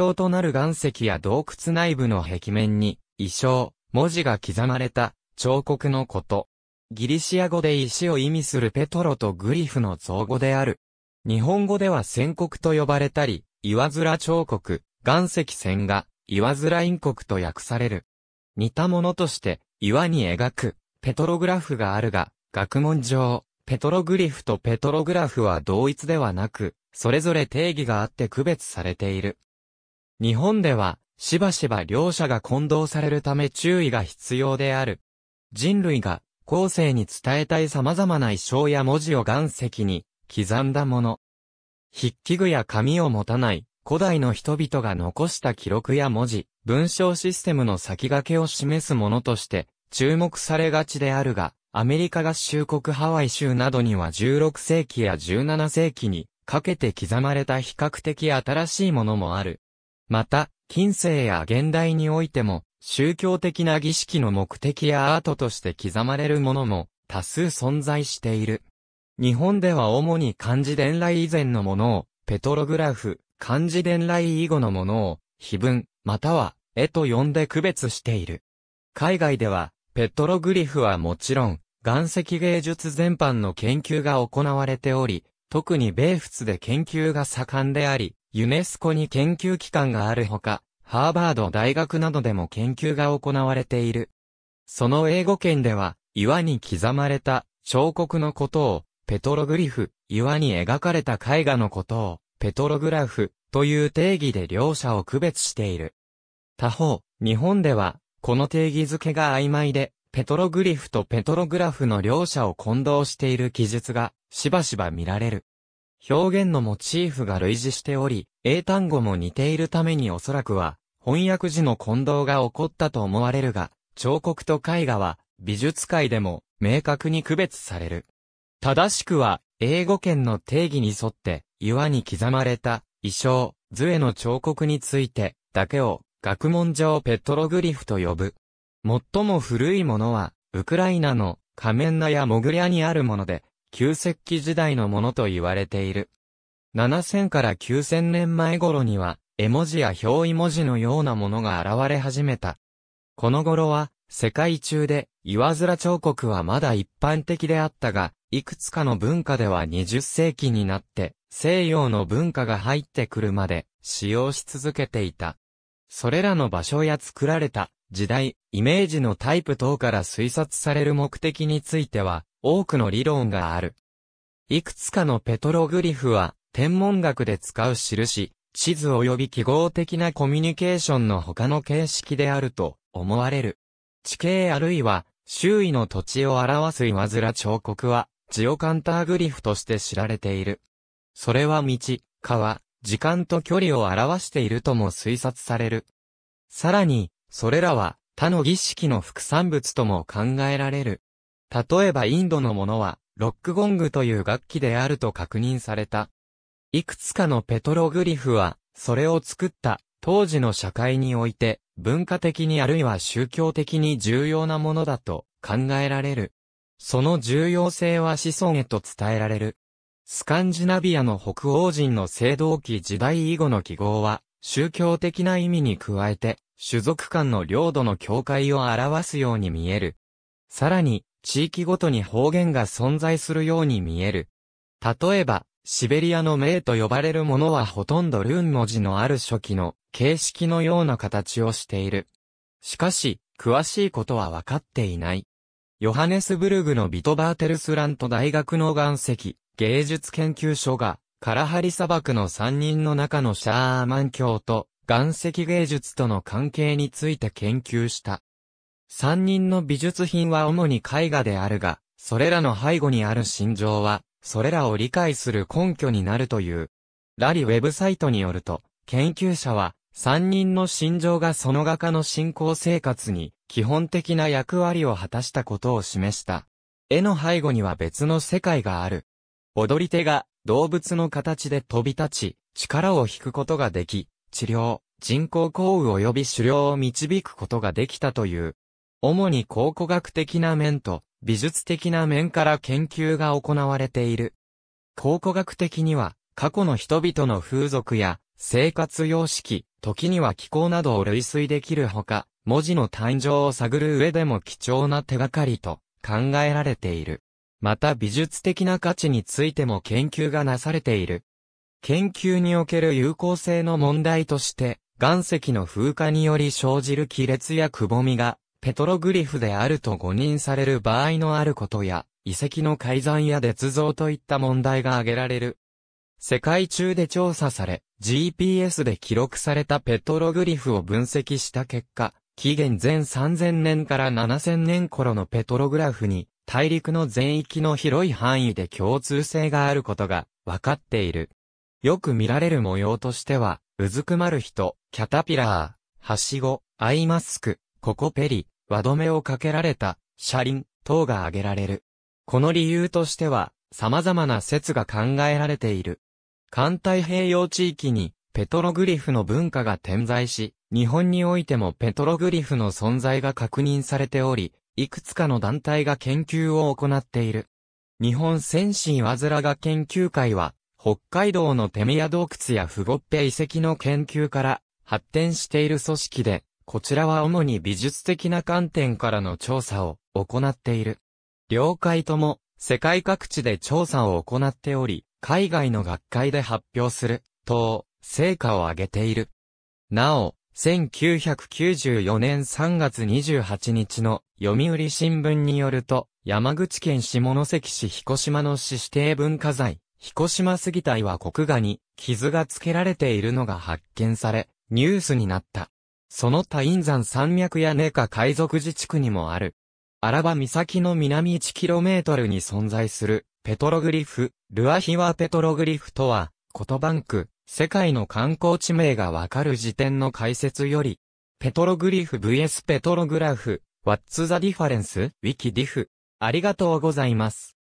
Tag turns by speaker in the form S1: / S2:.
S1: 象となる岩石や洞窟内部の壁面に、意匠、文字が刻まれた彫刻のこと。ギリシア語で石を意味するペトロとグリフの造語である。日本語では戦国と呼ばれたり、岩面彫刻、岩石線が岩面陰国と訳される。似たものとして、岩に描く、ペトログラフがあるが、学問上、ペトログリフとペトログラフは同一ではなく、それぞれ定義があって区別されている。日本では、しばしば両者が混同されるため注意が必要である。人類が、後世に伝えたい様々な衣装や文字を岩石に、刻んだもの。筆記具や紙を持たない、古代の人々が残した記録や文字、文章システムの先駆けを示すものとして、注目されがちであるが、アメリカ合衆国ハワイ州などには16世紀や17世紀にかけて刻まれた比較的新しいものもある。また、近世や現代においても、宗教的な儀式の目的やアートとして刻まれるものも多数存在している。日本では主に漢字伝来以前のものを、ペトログラフ、漢字伝来以後のものを、碑文、または、絵と呼んで区別している。海外では、ペトログリフはもちろん、岩石芸術全般の研究が行われており、特に米仏で研究が盛んであり、ユネスコに研究機関があるほか、ハーバード大学などでも研究が行われている。その英語圏では、岩に刻まれた彫刻のことを、ペトログリフ、岩に描かれた絵画のことを、ペトログラフという定義で両者を区別している。他方、日本では、この定義づけが曖昧で、ペトログリフとペトログラフの両者を混同している記述がしばしば見られる。表現のモチーフが類似しており、英単語も似ているためにおそらくは、翻訳時の混同が起こったと思われるが、彫刻と絵画は、美術界でも、明確に区別される。正しくは、英語圏の定義に沿って、岩に刻まれた、衣装、図への彫刻について、だけを、学問上ペトログリフと呼ぶ。最も古いものは、ウクライナの、カメンナやモグリアにあるもので、旧石器時代のものと言われている。7000から9000年前頃には、絵文字や表意文字のようなものが現れ始めた。この頃は、世界中で、岩面彫刻はまだ一般的であったが、いくつかの文化では20世紀になって、西洋の文化が入ってくるまで、使用し続けていた。それらの場所や作られた、時代、イメージのタイプ等から推察される目的については、多くの理論がある。いくつかのペトログリフは、天文学で使う印、地図及び記号的なコミュニケーションの他の形式であると思われる。地形あるいは周囲の土地を表す岩面彫刻はジオカンターグリフとして知られている。それは道、川、時間と距離を表しているとも推察される。さらに、それらは他の儀式の副産物とも考えられる。例えばインドのものは、ロックゴングという楽器であると確認された。いくつかのペトログリフは、それを作った、当時の社会において、文化的にあるいは宗教的に重要なものだと考えられる。その重要性は子孫へと伝えられる。スカンジナビアの北欧人の青銅器時代以後の記号は、宗教的な意味に加えて、種族間の領土の境界を表すように見える。さらに、地域ごとに方言が存在するように見える。例えば、シベリアの名と呼ばれるものはほとんどルーン文字のある初期の形式のような形をしている。しかし、詳しいことはわかっていない。ヨハネスブルグのビトバーテルスラント大学の岩石芸術研究所が、カラハリ砂漠の3人の中のシャーマン教と岩石芸術との関係について研究した。三人の美術品は主に絵画であるが、それらの背後にある心情は、それらを理解する根拠になるという。ラリウェブサイトによると、研究者は、三人の心情がその画家の信仰生活に基本的な役割を果たしたことを示した。絵の背後には別の世界がある。踊り手が動物の形で飛び立ち、力を引くことができ、治療、人工降雨及び狩猟を導くことができたという。主に考古学的な面と美術的な面から研究が行われている。考古学的には、過去の人々の風俗や生活様式、時には気候などを類推できるほか、文字の誕生を探る上でも貴重な手がかりと考えられている。また美術的な価値についても研究がなされている。研究における有効性の問題として、岩石の風化により生じる亀裂やくぼみがペトログリフであると誤認される場合のあることや、遺跡の改ざんや捏造といった問題が挙げられる。世界中で調査され、GPS で記録されたペトログリフを分析した結果、紀元前3000年から7000年頃のペトログラフに、大陸の全域の広い範囲で共通性があることが分かっている。よく見られる模様としては、うずくまる人、キャタピラー、はしご、アイマスク、ココペリ、輪止めをかけられた、車輪、等が挙げられる。この理由としては、様々な説が考えられている。環太平洋地域に、ペトログリフの文化が点在し、日本においてもペトログリフの存在が確認されており、いくつかの団体が研究を行っている。日本先進わずらが研究会は、北海道のテミア洞窟やフゴッペ遺跡の研究から発展している組織で、こちらは主に美術的な観点からの調査を行っている。了解とも世界各地で調査を行っており、海外の学会で発表する、等、成果を上げている。なお、1994年3月28日の読売新聞によると、山口県下関市彦島の市指定文化財、彦島杉体は国画に傷がつけられているのが発見され、ニュースになった。その他印山山脈やネカ海賊自治区にもある。アラバ岬の南 1km に存在する、ペトログリフ、ルアヒワペトログリフとは、コトバンク、世界の観光地名がわかる時点の解説より、ペトログリフ vs ペトログラフ、What's the difference? ウィキディフ。ありがとうございます。